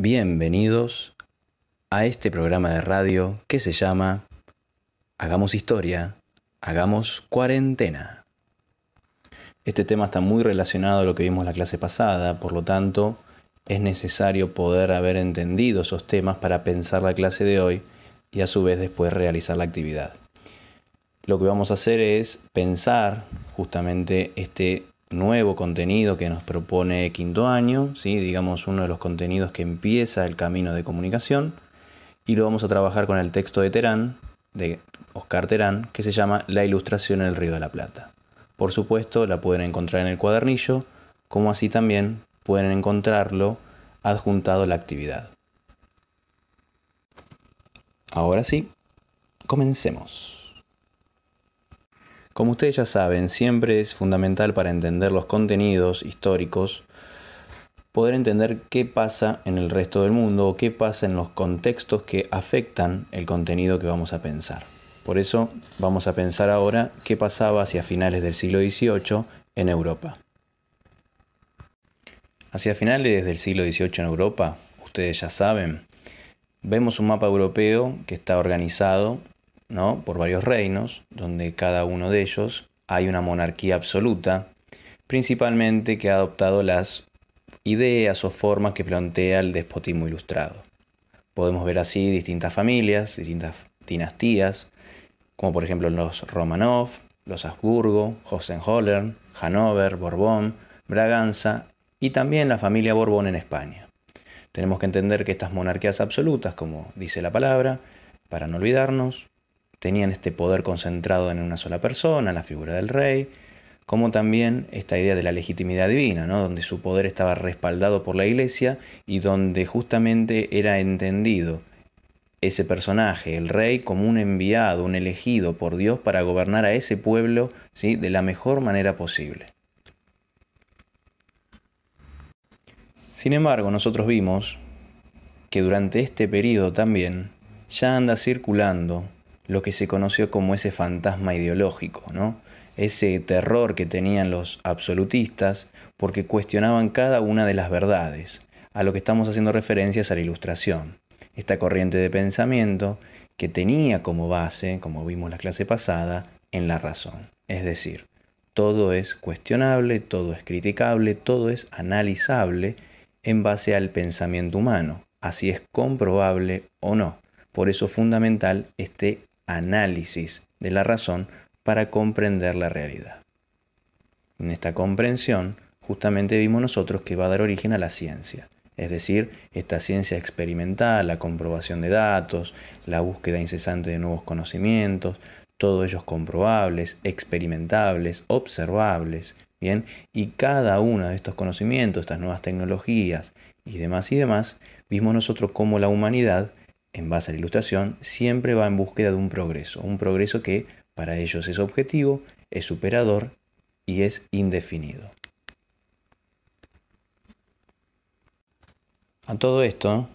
Bienvenidos a este programa de radio que se llama Hagamos historia, hagamos cuarentena. Este tema está muy relacionado a lo que vimos la clase pasada, por lo tanto, es necesario poder haber entendido esos temas para pensar la clase de hoy y a su vez después realizar la actividad. Lo que vamos a hacer es pensar justamente este nuevo contenido que nos propone quinto año, ¿sí? digamos uno de los contenidos que empieza el camino de comunicación, y lo vamos a trabajar con el texto de Terán, de Oscar Terán, que se llama La ilustración en el Río de la Plata. Por supuesto, la pueden encontrar en el cuadernillo, como así también pueden encontrarlo adjuntado a la actividad. Ahora sí, comencemos. Como ustedes ya saben, siempre es fundamental para entender los contenidos históricos poder entender qué pasa en el resto del mundo o qué pasa en los contextos que afectan el contenido que vamos a pensar. Por eso vamos a pensar ahora qué pasaba hacia finales del siglo XVIII en Europa. Hacia finales del siglo XVIII en Europa, ustedes ya saben, vemos un mapa europeo que está organizado por varios reinos, donde cada uno de ellos hay una monarquía absoluta, principalmente que ha adoptado las ideas o formas que plantea el despotismo ilustrado. Podemos ver así distintas familias, distintas dinastías, como por ejemplo los Romanov, los Habsburgo, Hohenzollern, Hanover, Borbón, Braganza y también la familia Borbón en España. Tenemos que entender que estas monarquías absolutas, como dice la palabra, para no olvidarnos, tenían este poder concentrado en una sola persona, la figura del rey, como también esta idea de la legitimidad divina, ¿no? donde su poder estaba respaldado por la iglesia y donde justamente era entendido ese personaje, el rey, como un enviado, un elegido por Dios para gobernar a ese pueblo ¿sí? de la mejor manera posible. Sin embargo, nosotros vimos que durante este periodo también ya anda circulando lo que se conoció como ese fantasma ideológico, ¿no? ese terror que tenían los absolutistas porque cuestionaban cada una de las verdades, a lo que estamos haciendo referencia es a la ilustración. Esta corriente de pensamiento que tenía como base, como vimos la clase pasada, en la razón. Es decir, todo es cuestionable, todo es criticable, todo es analizable en base al pensamiento humano, así es comprobable o no. Por eso es fundamental este análisis de la razón para comprender la realidad. En esta comprensión, justamente vimos nosotros que va a dar origen a la ciencia, es decir, esta ciencia experimental, la comprobación de datos, la búsqueda incesante de nuevos conocimientos, todos ellos comprobables, experimentables, observables, ¿bien? Y cada uno de estos conocimientos, estas nuevas tecnologías y demás y demás, vimos nosotros cómo la humanidad en base a la ilustración, siempre va en búsqueda de un progreso, un progreso que para ellos es objetivo, es superador y es indefinido. A todo esto,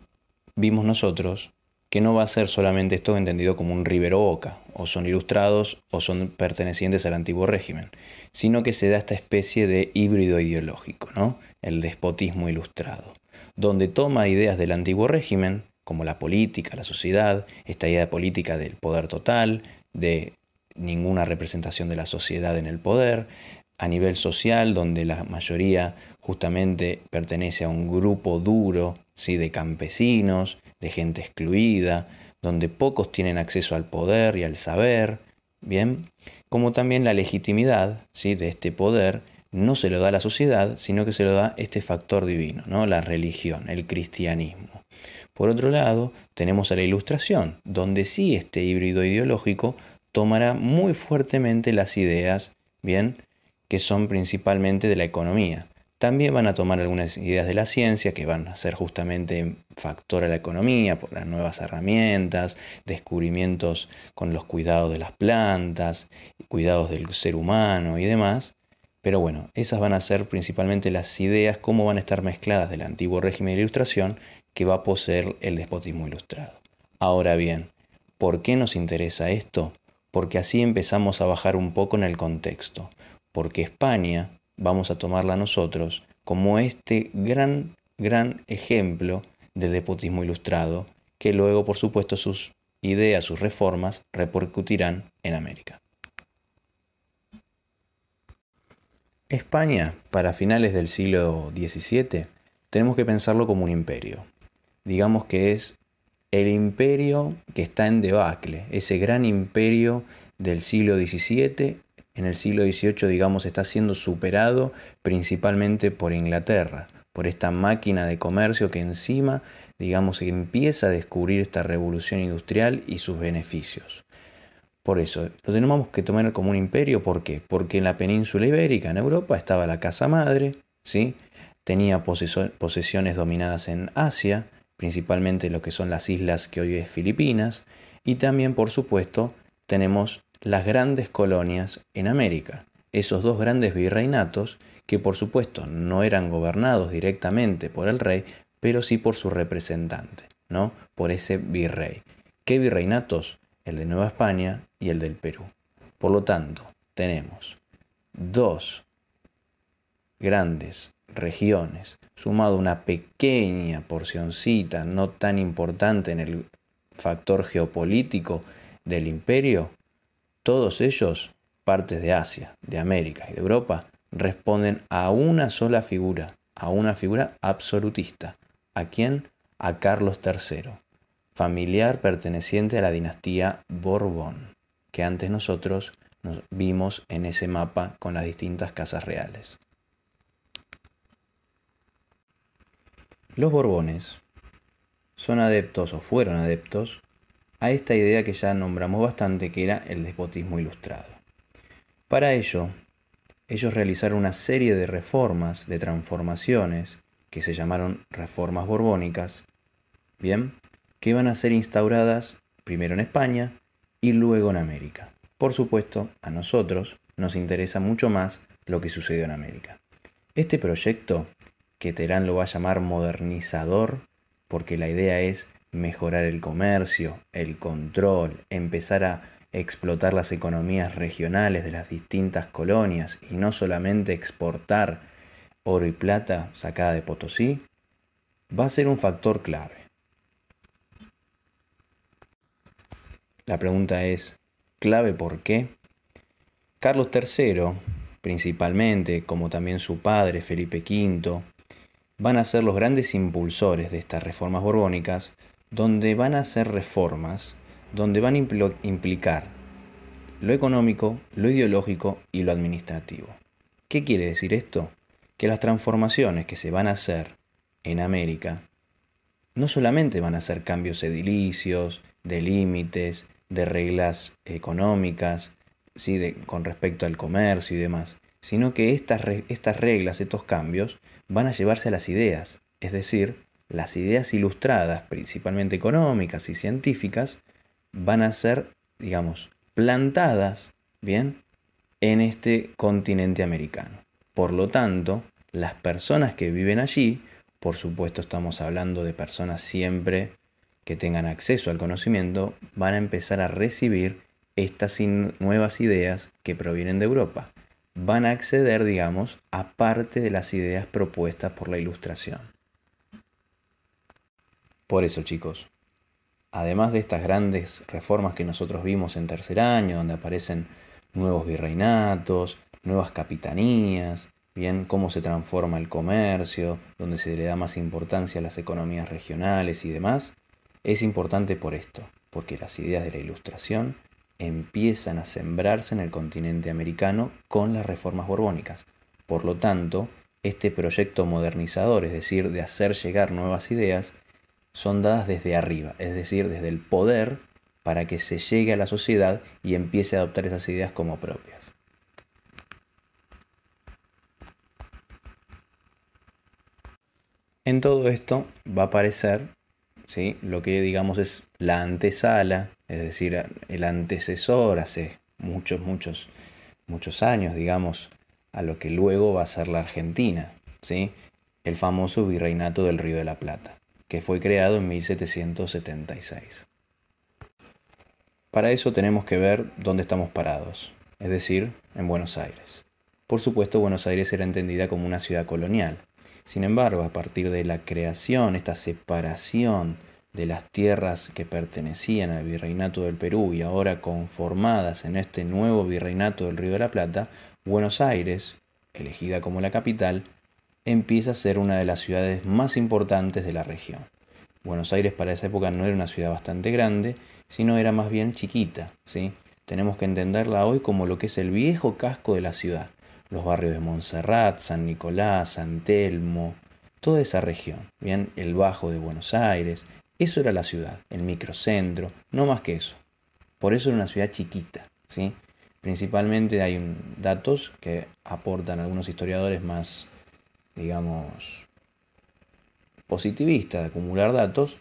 vimos nosotros que no va a ser solamente esto entendido como un Rivero Oca, o son ilustrados o son pertenecientes al antiguo régimen, sino que se da esta especie de híbrido ideológico, ¿no? el despotismo ilustrado, donde toma ideas del antiguo régimen, como la política, la sociedad, esta idea política del poder total, de ninguna representación de la sociedad en el poder, a nivel social, donde la mayoría justamente pertenece a un grupo duro, ¿sí? de campesinos, de gente excluida, donde pocos tienen acceso al poder y al saber, ¿bien? Como también la legitimidad de este poder no se lo da la sociedad, sino que se lo da este factor divino, ¿no? la religión, el cristianismo. Por otro lado, tenemos a la ilustración, donde sí este híbrido ideológico tomará muy fuertemente las ideas, bien, que son principalmente de la economía. También van a tomar algunas ideas de la ciencia que van a ser justamente factor a la economía por las nuevas herramientas, descubrimientos con los cuidados de las plantas, cuidados del ser humano y demás. Pero bueno, esas van a ser principalmente las ideas, cómo van a estar mezcladas del antiguo régimen de ilustración que va a poseer el despotismo ilustrado. Ahora bien, ¿por qué nos interesa esto? Porque así empezamos a bajar un poco en el contexto, porque España, vamos a tomarla nosotros, como este gran, gran ejemplo de despotismo ilustrado, que luego, por supuesto, sus ideas, sus reformas repercutirán en América. España, para finales del siglo XVII, tenemos que pensarlo como un imperio. Digamos que es el imperio que está en debacle, ese gran imperio del siglo XVII, en el siglo XVIII, digamos, está siendo superado principalmente por Inglaterra, por esta máquina de comercio que encima, digamos, empieza a descubrir esta revolución industrial y sus beneficios. Por eso, lo tenemos que tomar como un imperio, ¿por qué? Porque en la península ibérica, en Europa, estaba la casa madre, ¿sí? tenía posesiones dominadas en Asia, principalmente lo que son las islas que hoy es Filipinas, y también, por supuesto, tenemos las grandes colonias en América, esos dos grandes virreinatos que, por supuesto, no eran gobernados directamente por el rey, pero sí por su representante, ¿no? Por ese virrey. ¿Qué virreinatos? el de Nueva España y el del Perú. Por lo tanto, tenemos dos grandes regiones, sumado una pequeña porcioncita no tan importante en el factor geopolítico del imperio, todos ellos, partes de Asia, de América y de Europa, responden a una sola figura, a una figura absolutista. ¿A quién? A Carlos III familiar perteneciente a la dinastía Borbón, que antes nosotros nos vimos en ese mapa con las distintas casas reales. Los Borbones son adeptos o fueron adeptos a esta idea que ya nombramos bastante, que era el despotismo ilustrado. Para ello, ellos realizaron una serie de reformas, de transformaciones, que se llamaron reformas borbónicas, ¿bien? que van a ser instauradas primero en España y luego en América. Por supuesto, a nosotros nos interesa mucho más lo que sucedió en América. Este proyecto, que Terán lo va a llamar modernizador, porque la idea es mejorar el comercio, el control, empezar a explotar las economías regionales de las distintas colonias y no solamente exportar oro y plata sacada de Potosí, va a ser un factor clave. La pregunta es, ¿clave por qué? Carlos III, principalmente, como también su padre Felipe V, van a ser los grandes impulsores de estas reformas borbónicas, donde van a ser reformas, donde van a implicar lo económico, lo ideológico y lo administrativo. ¿Qué quiere decir esto? Que las transformaciones que se van a hacer en América no solamente van a ser cambios edilicios, de límites, de reglas económicas, ¿sí? de, con respecto al comercio y demás, sino que estas, estas reglas, estos cambios, van a llevarse a las ideas, es decir, las ideas ilustradas, principalmente económicas y científicas, van a ser, digamos, plantadas, ¿bien?, en este continente americano. Por lo tanto, las personas que viven allí, por supuesto estamos hablando de personas siempre que tengan acceso al conocimiento van a empezar a recibir estas nuevas ideas que provienen de Europa. Van a acceder, digamos, a parte de las ideas propuestas por la Ilustración. Por eso, chicos, además de estas grandes reformas que nosotros vimos en tercer año, donde aparecen nuevos virreinatos, nuevas capitanías, bien cómo se transforma el comercio, donde se le da más importancia a las economías regionales y demás, es importante por esto, porque las ideas de la Ilustración empiezan a sembrarse en el continente americano con las reformas borbónicas. Por lo tanto, este proyecto modernizador, es decir, de hacer llegar nuevas ideas, son dadas desde arriba, es decir, desde el poder, para que se llegue a la sociedad y empiece a adoptar esas ideas como propias. En todo esto va a aparecer lo que digamos es la antesala, es decir, el antecesor hace muchos, muchos, muchos años, digamos, a lo que luego va a ser la Argentina, ¿sí? el famoso virreinato del Río de la Plata, que fue creado en 1776. Para eso tenemos que ver dónde estamos parados, es decir, en Buenos Aires. Por supuesto, Buenos Aires era entendida como una ciudad colonial, sin embargo, a partir de la creación, esta separación de las tierras que pertenecían al virreinato del Perú y ahora conformadas en este nuevo virreinato del Río de la Plata, Buenos Aires, elegida como la capital, empieza a ser una de las ciudades más importantes de la región. Buenos Aires para esa época no era una ciudad bastante grande, sino era más bien chiquita, ¿sí? Tenemos que entenderla hoy como lo que es el viejo casco de la ciudad, los barrios de Montserrat, San Nicolás, San Telmo, toda esa región, bien, el Bajo de Buenos Aires, eso era la ciudad, el microcentro, no más que eso. Por eso era una ciudad chiquita, ¿sí? Principalmente hay datos que aportan algunos historiadores más, digamos, positivistas de acumular datos,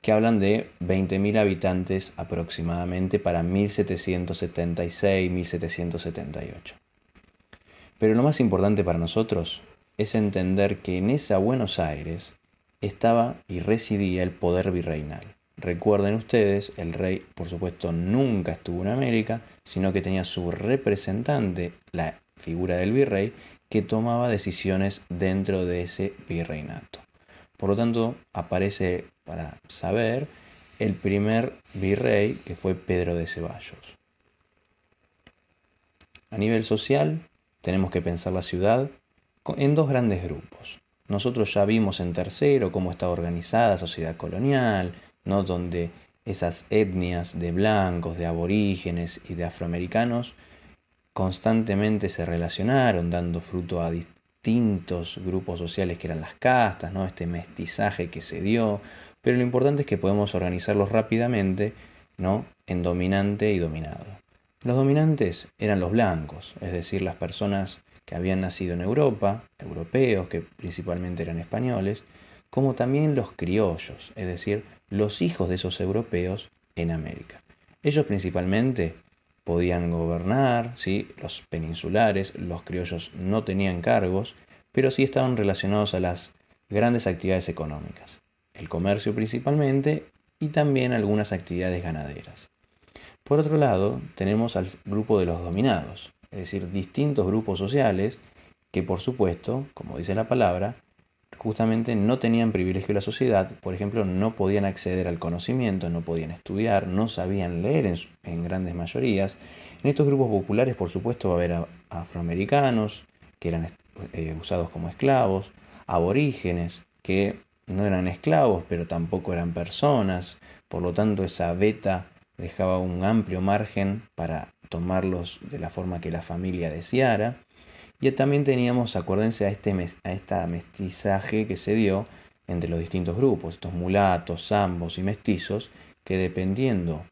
que hablan de 20.000 habitantes aproximadamente para 1776, 1778. Pero lo más importante para nosotros es entender que en esa Buenos Aires estaba y residía el poder virreinal. Recuerden ustedes, el rey por supuesto nunca estuvo en América, sino que tenía su representante, la figura del virrey, que tomaba decisiones dentro de ese virreinato. Por lo tanto, aparece para saber el primer virrey que fue Pedro de Ceballos. A nivel social, tenemos que pensar la ciudad en dos grandes grupos. Nosotros ya vimos en tercero cómo está organizada la sociedad colonial, ¿no? donde esas etnias de blancos, de aborígenes y de afroamericanos constantemente se relacionaron, dando fruto a distintos grupos sociales que eran las castas, ¿no? este mestizaje que se dio. Pero lo importante es que podemos organizarlos rápidamente ¿no? en dominante y dominado. Los dominantes eran los blancos, es decir, las personas que habían nacido en Europa, europeos, que principalmente eran españoles, como también los criollos, es decir, los hijos de esos europeos en América. Ellos principalmente podían gobernar, ¿sí? los peninsulares, los criollos no tenían cargos, pero sí estaban relacionados a las grandes actividades económicas, el comercio principalmente y también algunas actividades ganaderas. Por otro lado, tenemos al grupo de los dominados, es decir, distintos grupos sociales que por supuesto, como dice la palabra, justamente no tenían privilegio en la sociedad, por ejemplo, no podían acceder al conocimiento, no podían estudiar, no sabían leer en, grandes mayorías. En estos grupos populares, por supuesto, va a haber afroamericanos que eran eh, usados como esclavos, aborígenes que no eran esclavos, pero tampoco eran personas, por lo tanto esa beta dejaba un amplio margen para tomarlos de la forma que la familia deseara. Y también teníamos, acuérdense, a, este, a mestizaje que se dio entre los distintos grupos, estos mulatos, zambos y mestizos, que dependiendo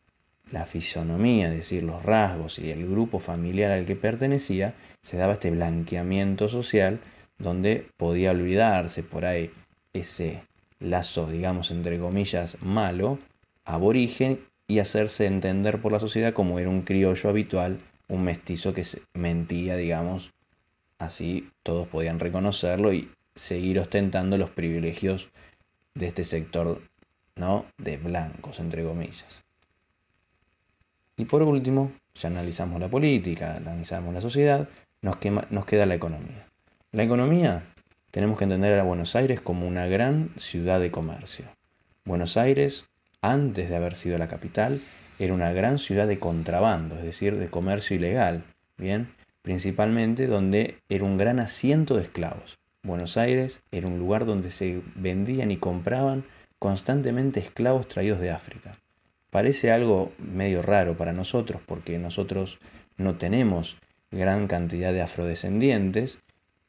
la fisonomía, es decir, los rasgos y el grupo familiar al que pertenecía, se daba este blanqueamiento social donde podía olvidarse por ahí ese lazo, digamos, entre comillas, malo, aborigen y hacerse entender por la sociedad como era un criollo habitual, un mestizo que mentía, digamos. Así todos podían reconocerlo y seguir ostentando los privilegios de este sector, ¿no? De blancos, entre comillas. Y por último, si analizamos la política, analizamos la sociedad, nos, nos queda la economía. La economía, tenemos que entender a Buenos Aires como una gran ciudad de comercio. Buenos Aires antes de haber sido la capital, era una gran ciudad de contrabando, es decir, de comercio ilegal, ¿bien? principalmente donde era un gran asiento de esclavos. Buenos Aires era un lugar donde se vendían y compraban constantemente esclavos traídos de África. Parece algo medio raro para nosotros porque nosotros no tenemos gran cantidad de afrodescendientes,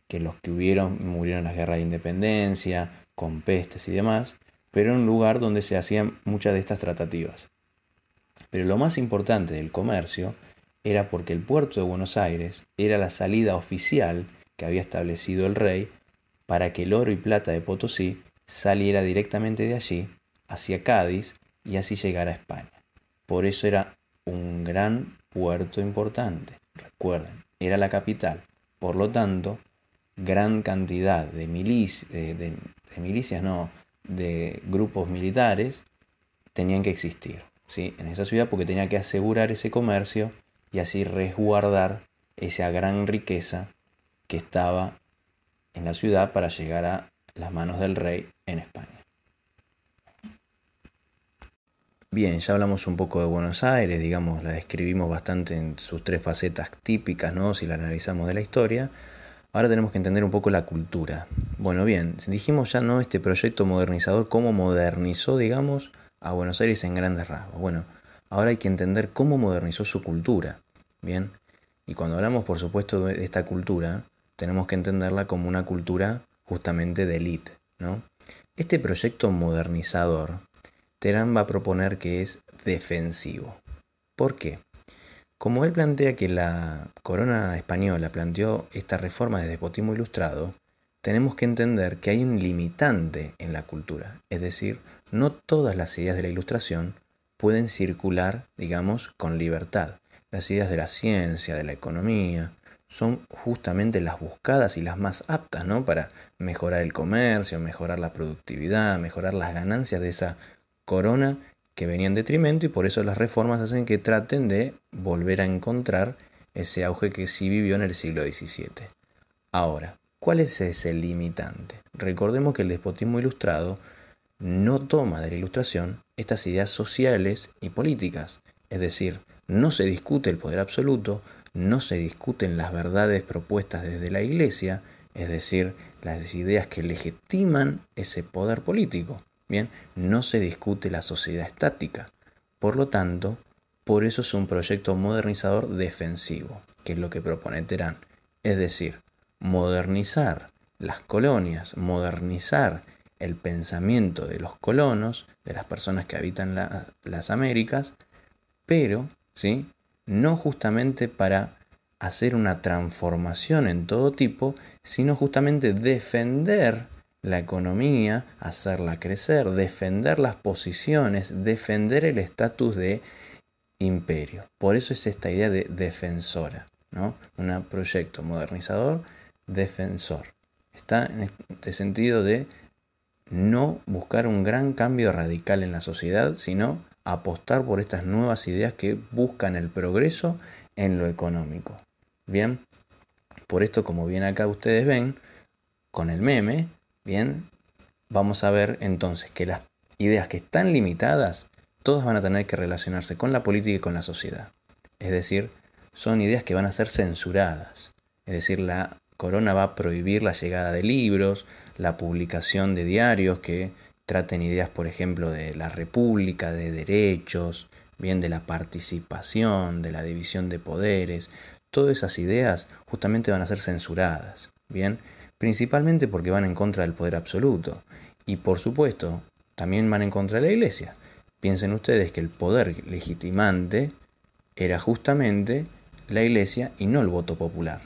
que los que hubieron murieron en las guerras de independencia, con pestes y demás, pero era un lugar donde se hacían muchas de estas tratativas. Pero lo más importante del comercio era porque el puerto de Buenos Aires era la salida oficial que había establecido el rey para que el oro y plata de Potosí saliera directamente de allí hacia Cádiz y así llegara a España. Por eso era un gran puerto importante, recuerden, era la capital. Por lo tanto, gran cantidad de, de milicias, no, de grupos militares tenían que existir ¿sí? en esa ciudad porque tenía que asegurar ese comercio y así resguardar esa gran riqueza que estaba en la ciudad para llegar a las manos del rey en España. Bien, ya hablamos un poco de Buenos Aires, digamos, la describimos bastante en sus tres facetas típicas, ¿no? Si la analizamos de la historia. Ahora tenemos que entender un poco la cultura. Bueno, bien, dijimos ya no este proyecto modernizador, cómo modernizó, digamos, a Buenos Aires en grandes rasgos. Bueno, ahora hay que entender cómo modernizó su cultura. Bien, y cuando hablamos, por supuesto, de esta cultura, tenemos que entenderla como una cultura justamente de élite, ¿no? Este proyecto modernizador, Terán va a proponer que es defensivo. ¿Por qué? Como él plantea que la corona española planteó esta reforma de despotismo ilustrado, tenemos que entender que hay un limitante en la cultura, es decir, no todas las ideas de la ilustración pueden circular, digamos, con libertad. Las ideas de la ciencia, de la economía, son justamente las buscadas y las más aptas, ¿no? Para mejorar el comercio, mejorar la productividad, mejorar las ganancias de esa corona que venían en detrimento y por eso las reformas hacen que traten de volver a encontrar ese auge que sí vivió en el siglo XVII. Ahora, ¿cuál es ese limitante? Recordemos que el despotismo ilustrado no toma de la ilustración estas ideas sociales y políticas, es decir, no se discute el poder absoluto, no se discuten las verdades propuestas desde la Iglesia, es decir, las ideas que legitiman ese poder político no se discute la sociedad estática. Por lo tanto, por eso es un proyecto modernizador defensivo, que es lo que propone Terán. Es decir, modernizar las colonias, modernizar el pensamiento de los colonos, de las personas que habitan las Américas, pero ¿sí? no justamente para hacer una transformación en todo tipo, sino justamente defender la economía, hacerla crecer, defender las posiciones, defender el estatus de imperio. Por eso es esta idea de defensora, ¿no? Un proyecto modernizador, defensor. Está en este sentido de no buscar un gran cambio radical en la sociedad, sino apostar por estas nuevas ideas que buscan el progreso en lo económico. Bien, por esto como bien acá ustedes ven, con el meme Bien, vamos a ver entonces que las ideas que están limitadas, todas van a tener que relacionarse con la política y con la sociedad. Es decir, son ideas que van a ser censuradas. Es decir, la corona va a prohibir la llegada de libros, la publicación de diarios que traten ideas, por ejemplo, de la república, de derechos, bien de la participación, de la división de poderes. Todas esas ideas justamente van a ser censuradas. Bien, principalmente porque van en contra del poder absoluto y por supuesto también van en contra de la iglesia. Piensen ustedes que el poder legitimante era justamente la iglesia y no el voto popular.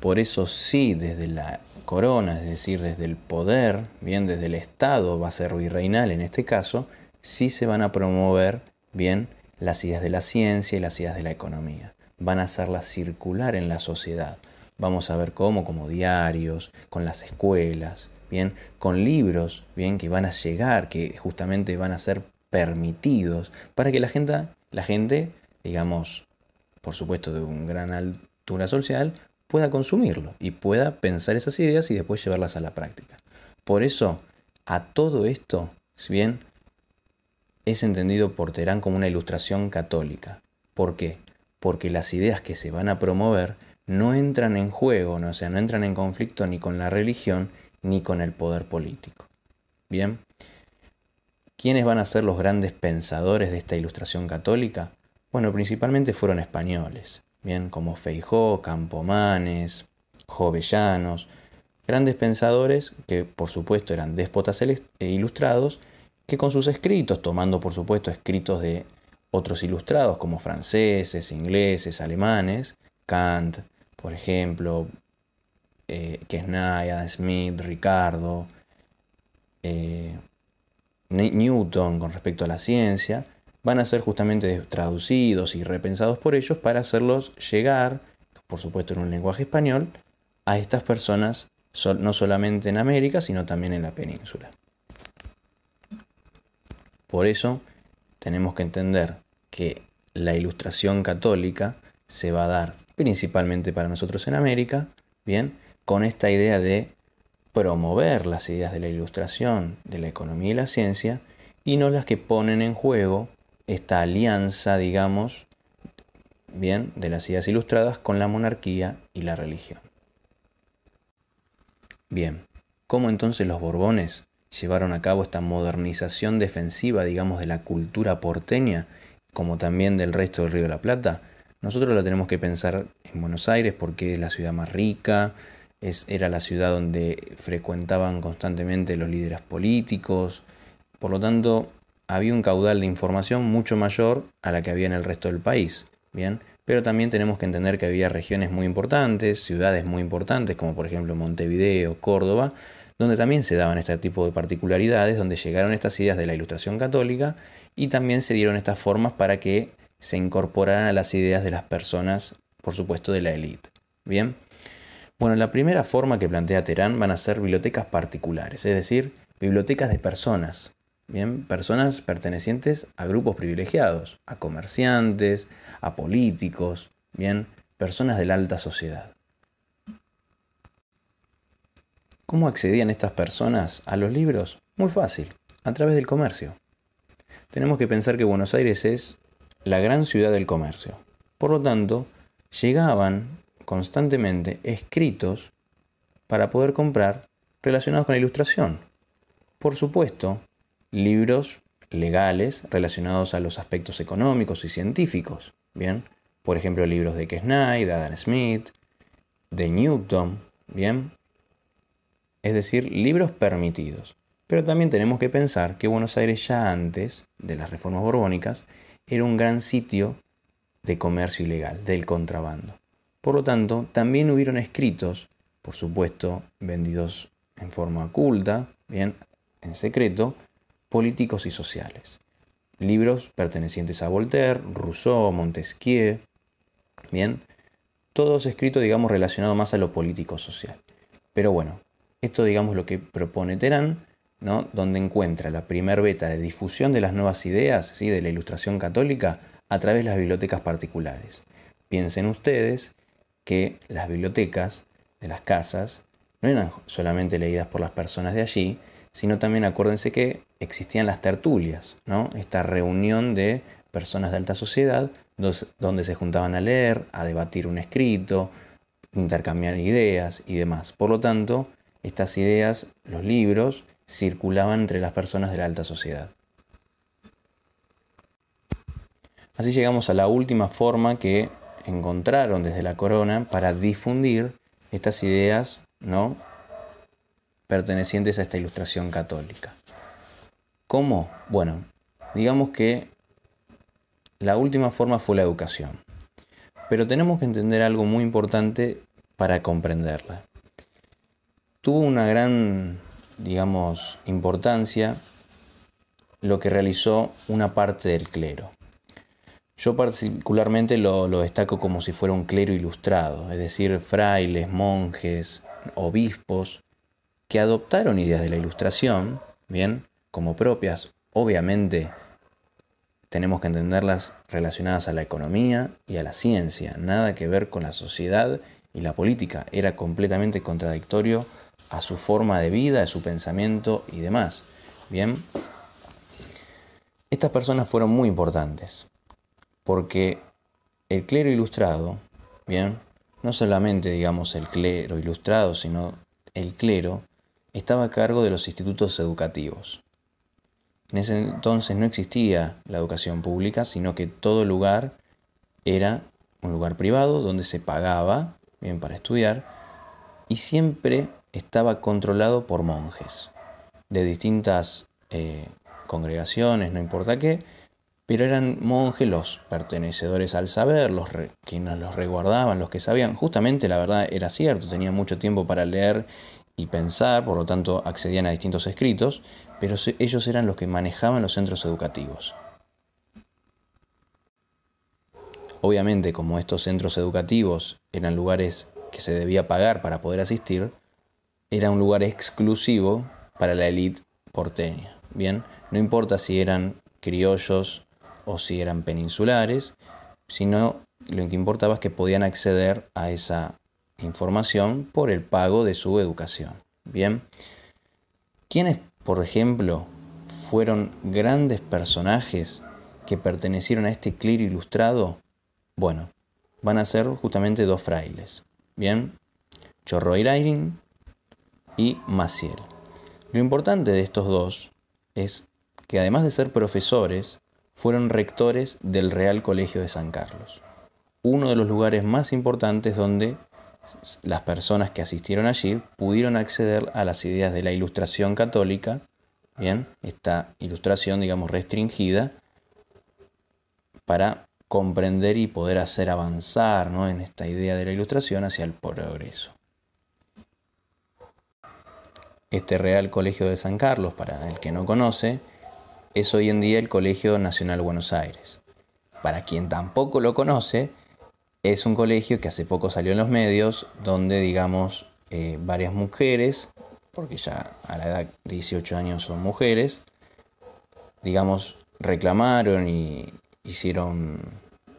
Por eso sí, desde la corona, es decir, desde el poder, bien desde el Estado, va a ser virreinal en este caso, sí se van a promover bien las ideas de la ciencia y las ideas de la economía. Van a hacerlas circular en la sociedad. Vamos a ver cómo, como diarios, con las escuelas, bien, con libros, bien, que van a llegar, que justamente van a ser permitidos para que la gente, la gente, digamos, por supuesto de una gran altura social, pueda consumirlo y pueda pensar esas ideas y después llevarlas a la práctica. Por eso, a todo esto, si bien es entendido por Terán como una ilustración católica. ¿Por qué? Porque las ideas que se van a promover no entran en juego, ¿no? o sea, no entran en conflicto ni con la religión ni con el poder político. Bien, ¿quiénes van a ser los grandes pensadores de esta ilustración católica? Bueno, principalmente fueron españoles, bien, como Feijó, Campomanes, Jovellanos, grandes pensadores que por supuesto eran déspotas e ilustrados, que con sus escritos, tomando por supuesto escritos de otros ilustrados como franceses, ingleses, alemanes, Kant, por ejemplo, eh, que es Smith, Ricardo, eh, Newton con respecto a la ciencia, van a ser justamente traducidos y repensados por ellos para hacerlos llegar, por supuesto en un lenguaje español, a estas personas no solamente en América, sino también en la península. Por eso tenemos que entender que la ilustración católica se va a dar principalmente para nosotros en América, bien, con esta idea de promover las ideas de la ilustración, de la economía y la ciencia, y no las que ponen en juego esta alianza, digamos, bien, de las ideas ilustradas con la monarquía y la religión. Bien, ¿cómo entonces los Borbones llevaron a cabo esta modernización defensiva, digamos, de la cultura porteña, como también del resto del Río de la Plata? Nosotros lo tenemos que pensar en Buenos Aires porque es la ciudad más rica, era la ciudad donde frecuentaban constantemente los líderes políticos, por lo tanto había un caudal de información mucho mayor a la que había en el resto del país, ¿bien? Pero también tenemos que entender que había regiones muy importantes, ciudades muy importantes, como por ejemplo Montevideo, Córdoba, donde también se daban este tipo de particularidades, donde llegaron estas ideas de la Ilustración Católica y también se dieron estas formas para que se incorporarán a las ideas de las personas, por supuesto de la élite. Bien. Bueno, la primera forma que plantea Terán van a ser bibliotecas particulares, es decir, bibliotecas de personas. Bien, personas pertenecientes a grupos privilegiados, a comerciantes, a políticos, bien, personas de la alta sociedad. ¿Cómo accedían estas personas a los libros? Muy fácil, a través del comercio. Tenemos que pensar que Buenos Aires es la gran ciudad del comercio. Por lo tanto, llegaban constantemente escritos para poder comprar relacionados con la ilustración. Por supuesto, libros legales relacionados a los aspectos económicos y científicos, ¿bien? Por ejemplo, libros de Kesnay, de Adam Smith, de Newton, ¿bien? Es decir, libros permitidos. Pero también tenemos que pensar que Buenos Aires ya antes de las reformas borbónicas era un gran sitio de comercio ilegal, del contrabando. Por lo tanto, también hubieron escritos, por supuesto, vendidos en forma oculta, bien, en secreto, políticos y sociales. Libros pertenecientes a Voltaire, Rousseau, Montesquieu, bien, todos escritos, digamos, relacionados más a lo político-social. Pero bueno, esto, digamos, lo que propone Terán donde encuentra la primer beta de difusión de las nuevas ideas ¿sí? de la ilustración católica a través de las bibliotecas particulares. Piensen ustedes que las bibliotecas de las casas no eran solamente leídas por las personas de allí, sino también acuérdense que existían las tertulias, ¿no? esta reunión de personas de alta sociedad donde se juntaban a leer, a debatir un escrito, intercambiar ideas y demás. Por lo tanto, estas ideas, los libros, circulaban entre las personas de la alta sociedad. Así llegamos a la última forma que encontraron desde la corona para difundir estas ideas ¿no? pertenecientes a esta ilustración católica. ¿Cómo? Bueno, digamos que la última forma fue la educación. Pero tenemos que entender algo muy importante para comprenderla. Tuvo una gran digamos, importancia lo que realizó una parte del clero. Yo particularmente lo, destaco como si fuera un clero ilustrado, es decir, frailes, monjes, obispos, que adoptaron ideas de la ilustración, bien, como propias. Obviamente tenemos que entenderlas relacionadas a la economía y a la ciencia, nada que ver con la sociedad y la política. Era completamente contradictorio a su forma de vida, a su pensamiento y demás. Bien, estas personas fueron muy importantes porque el clero ilustrado, bien, no solamente digamos el clero ilustrado, sino el clero estaba a cargo de los institutos educativos. En ese entonces no existía la educación pública, sino que todo lugar era un lugar privado donde se pagaba bien para estudiar y siempre estaba controlado por monjes de distintas eh, congregaciones, no importa qué, pero eran monjes los pertenecedores al saber, los que quienes los reguardaban, los que sabían. Justamente la verdad era cierto, tenían mucho tiempo para leer y pensar, por lo tanto accedían a distintos escritos, pero ellos eran los que manejaban los centros educativos. Obviamente, como estos centros educativos eran lugares que se debía pagar para poder asistir, era un lugar exclusivo para la élite porteña. Bien, no importa si eran criollos o si eran peninsulares, sino lo que importaba es que podían acceder a esa información por el pago de su educación. Bien, ¿quiénes, por ejemplo, fueron grandes personajes que pertenecieron a este clero ilustrado? Bueno, van a ser justamente dos frailes. Bien, Chorroirairin y Maciel. Lo importante de estos dos es que además de ser profesores, fueron rectores del Real Colegio de San Carlos, uno de los lugares más importantes donde las personas que asistieron allí pudieron acceder a las ideas de la ilustración católica, bien, esta ilustración digamos restringida, para comprender y poder hacer avanzar ¿no? en esta idea de la ilustración hacia el progreso. Este Real Colegio de San Carlos, para el que no conoce, es hoy en día el Colegio Nacional Buenos Aires. Para quien tampoco lo conoce, es un colegio que hace poco salió en los medios, donde, digamos, eh, varias mujeres, porque ya a la edad de 18 años son mujeres, digamos, reclamaron y hicieron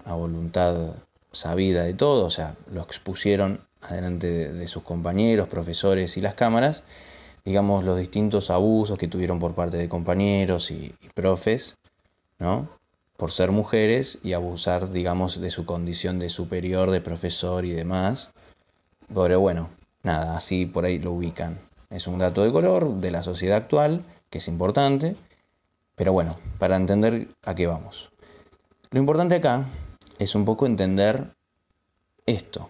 a voluntad sabida de todo, o sea, lo expusieron adelante de sus compañeros, profesores y las cámaras, digamos, los distintos abusos que tuvieron por parte de compañeros y, profes, ¿no? Por ser mujeres y abusar, digamos, de su condición de superior, de profesor y demás. Pero bueno, nada, así por ahí lo ubican. Es un dato de color de la sociedad actual, que es importante, pero bueno, para entender a qué vamos. Lo importante acá es un poco entender esto.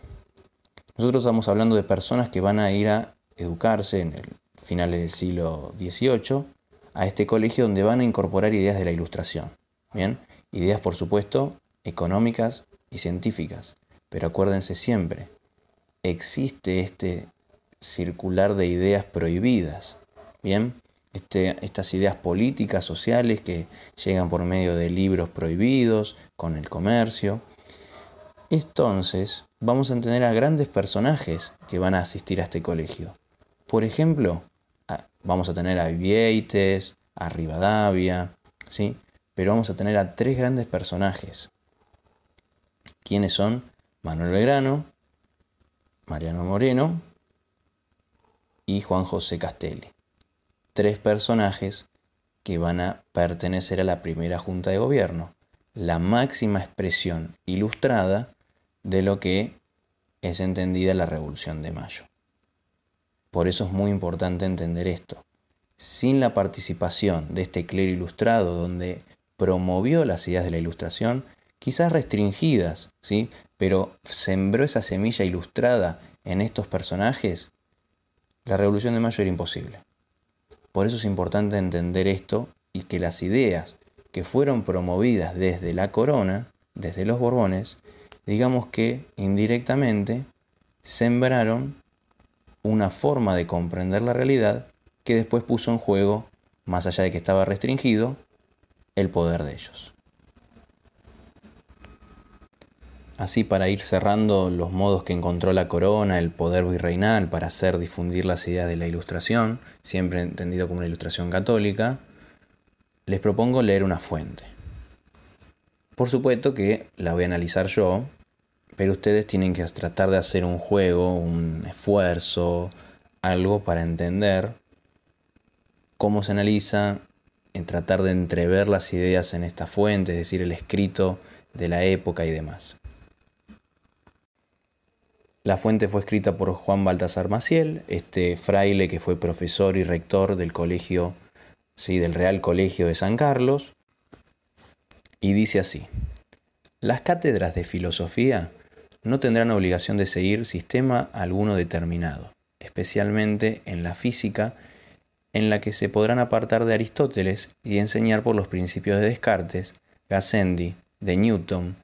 Nosotros estamos hablando de personas que van a ir a educarse en el finales del siglo XVIII, a este colegio donde van a incorporar ideas de la ilustración. Bien, ideas por supuesto económicas y científicas. Pero acuérdense siempre, existe este circular de ideas prohibidas. Bien, este, estas ideas políticas, sociales que llegan por medio de libros prohibidos, con el comercio. Entonces, vamos a tener a grandes personajes que van a asistir a este colegio. Por ejemplo, Vamos a tener a Vieites, a Rivadavia, ¿sí? Pero vamos a tener a tres grandes personajes. ¿Quiénes son? Manuel Belgrano, Mariano Moreno y Juan José Castelli. Tres personajes que van a pertenecer a la primera junta de gobierno, la máxima expresión ilustrada de lo que es entendida la Revolución de Mayo. Por eso es muy importante entender esto. Sin la participación de este clero ilustrado, donde promovió las ideas de la ilustración, quizás restringidas, ¿sí? pero sembró esa semilla ilustrada en estos personajes, la Revolución de Mayo era imposible. Por eso es importante entender esto y que las ideas que fueron promovidas desde la corona, desde los Borbones, digamos que indirectamente sembraron una forma de comprender la realidad que después puso en juego, más allá de que estaba restringido, el poder de ellos. Así para ir cerrando los modos que encontró la corona, el poder virreinal para hacer difundir las ideas de la ilustración, siempre entendido como una ilustración católica, les propongo leer una fuente. Por supuesto que la voy a analizar yo, pero ustedes tienen que tratar de hacer un juego, un esfuerzo, algo para entender cómo se analiza, en tratar de entrever las ideas en esta fuente, es decir, el escrito de la época y demás. La fuente fue escrita por Juan Baltasar Maciel, este fraile que fue profesor y rector del colegio, sí, del Real Colegio de San Carlos, y dice así: Las cátedras de filosofía no tendrán obligación de seguir sistema alguno determinado, especialmente en la física, en la que se podrán apartar de Aristóteles y enseñar por los principios de Descartes, Gassendi, de Newton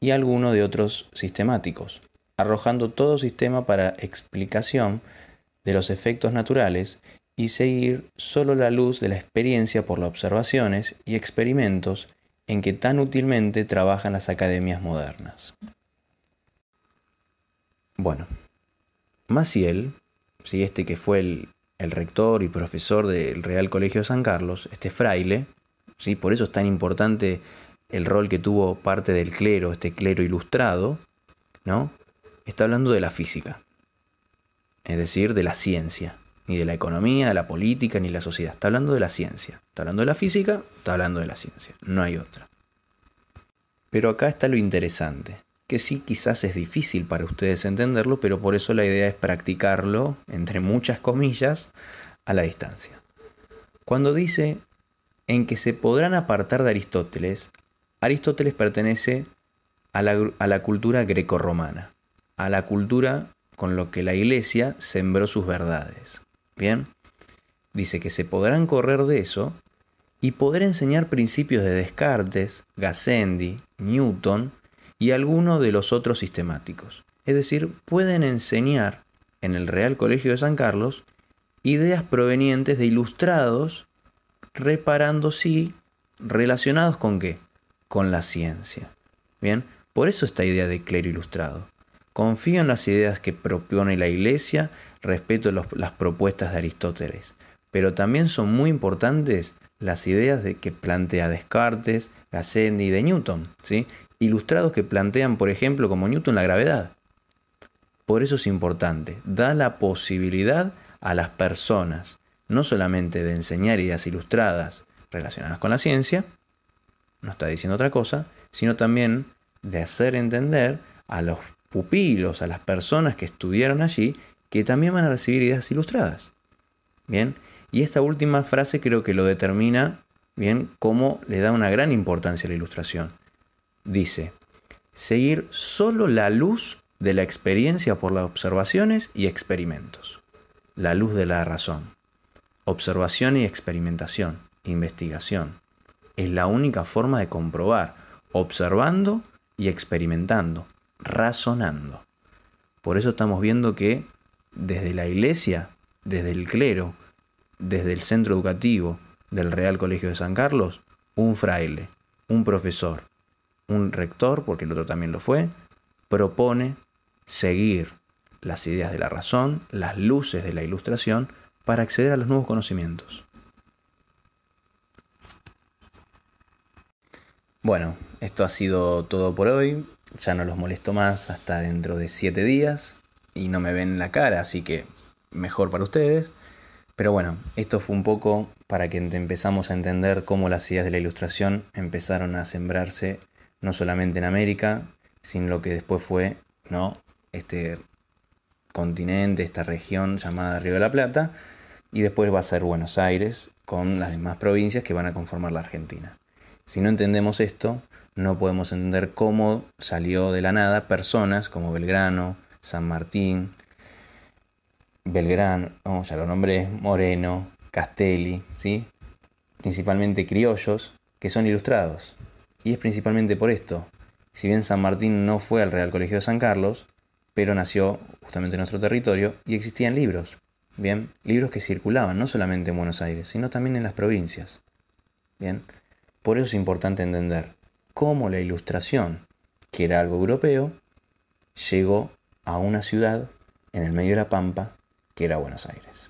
y alguno de otros sistemáticos, arrojando todo sistema para explicación de los efectos naturales y seguir solo la luz de la experiencia por las observaciones y experimentos en que tan útilmente trabajan las academias modernas. Bueno, Maciel, ¿sí? este que fue el, el, rector y profesor del Real Colegio de San Carlos, este fraile, ¿sí? por eso es tan importante el rol que tuvo parte del clero, este clero ilustrado, ¿no? está hablando de la física, es decir, de la ciencia, ni de la economía, de la política, ni de la sociedad, está hablando de la ciencia, está hablando de la física, está hablando de la ciencia, no hay otra. Pero acá está lo interesante, que sí quizás es difícil para ustedes entenderlo, pero por eso la idea es practicarlo, entre muchas comillas, a la distancia. Cuando dice en que se podrán apartar de Aristóteles, Aristóteles pertenece a la, a la cultura grecorromana, a la cultura con lo que la iglesia sembró sus verdades. Bien, dice que se podrán correr de eso y poder enseñar principios de Descartes, Gassendi, Newton, y alguno de los otros sistemáticos. Es decir, pueden enseñar en el Real Colegio de San Carlos ideas provenientes de ilustrados reparando sí relacionados con qué? Con la ciencia. Bien, por eso esta idea de clero ilustrado. Confío en las ideas que propone la Iglesia, respeto las propuestas de Aristóteles, pero también son muy importantes las ideas de que plantea Descartes, Gassendi y de Newton, ¿sí? ilustrados que plantean, por ejemplo, como Newton, la gravedad. Por eso es importante, da la posibilidad a las personas, no solamente de enseñar ideas ilustradas relacionadas con la ciencia, no está diciendo otra cosa, sino también de hacer entender a los pupilos, a las personas que estudiaron allí, que también van a recibir ideas ilustradas. Bien, y esta última frase creo que lo determina bien cómo le da una gran importancia a la ilustración dice, seguir solo la luz de la experiencia por las observaciones y experimentos. La luz de la razón. Observación y experimentación, investigación. Es la única forma de comprobar, observando y experimentando, razonando. Por eso estamos viendo que desde la iglesia, desde el clero, desde el centro educativo del Real Colegio de San Carlos, un fraile, un profesor, un rector, porque el otro también lo fue, propone seguir las ideas de la razón, las luces de la ilustración, para acceder a los nuevos conocimientos. Bueno, esto ha sido todo por hoy. Ya no los molesto más hasta dentro de siete días y no me ven la cara, así que mejor para ustedes. Pero bueno, esto fue un poco para que empezamos a entender cómo las ideas de la ilustración empezaron a sembrarse no solamente en América, sino lo que después fue ¿no? este continente, esta región llamada Río de la Plata, y después va a ser Buenos Aires con las demás provincias que van a conformar la Argentina. Si no entendemos esto, no podemos entender cómo salió de la nada personas como Belgrano, San Martín, Belgrano, ya lo nombré, Moreno, Castelli, ¿sí? principalmente criollos, que son ilustrados y es principalmente por esto. Si bien San Martín no fue al Real Colegio de San Carlos, pero nació justamente en nuestro territorio y existían libros, bien, libros que circulaban no solamente en Buenos Aires, sino también en las provincias. Bien, por eso es importante entender cómo la ilustración, que era algo europeo, llegó a una ciudad en el medio de la Pampa, que era Buenos Aires.